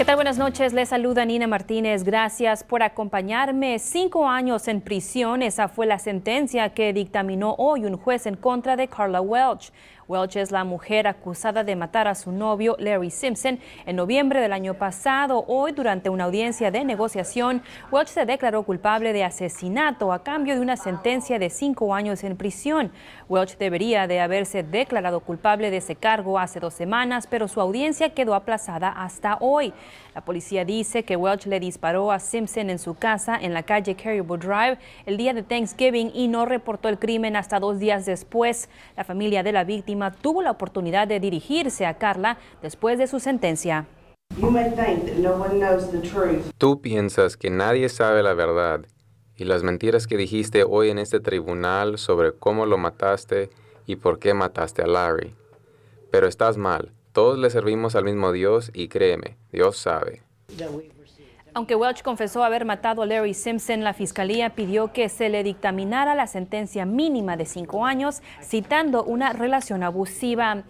¿Qué tal? Buenas noches. Les saluda Nina Martínez. Gracias por acompañarme. Cinco años en prisión. Esa fue la sentencia que dictaminó hoy un juez en contra de Carla Welch. Welch es la mujer acusada de matar a su novio Larry Simpson en noviembre del año pasado. Hoy, durante una audiencia de negociación, Welch se declaró culpable de asesinato a cambio de una sentencia de cinco años en prisión. Welch debería de haberse declarado culpable de ese cargo hace dos semanas, pero su audiencia quedó aplazada hasta hoy. La policía dice que Welch le disparó a Simpson en su casa en la calle Caribou Drive el día de Thanksgiving y no reportó el crimen hasta dos días después. La familia de la víctima tuvo la oportunidad de dirigirse a Carla después de su sentencia. Tú piensas que nadie sabe la verdad y las mentiras que dijiste hoy en este tribunal sobre cómo lo mataste y por qué mataste a Larry. Pero estás mal. Todos le servimos al mismo Dios y créeme, Dios sabe. Aunque Welch confesó haber matado a Larry Simpson, la fiscalía pidió que se le dictaminara la sentencia mínima de cinco años, citando una relación abusiva.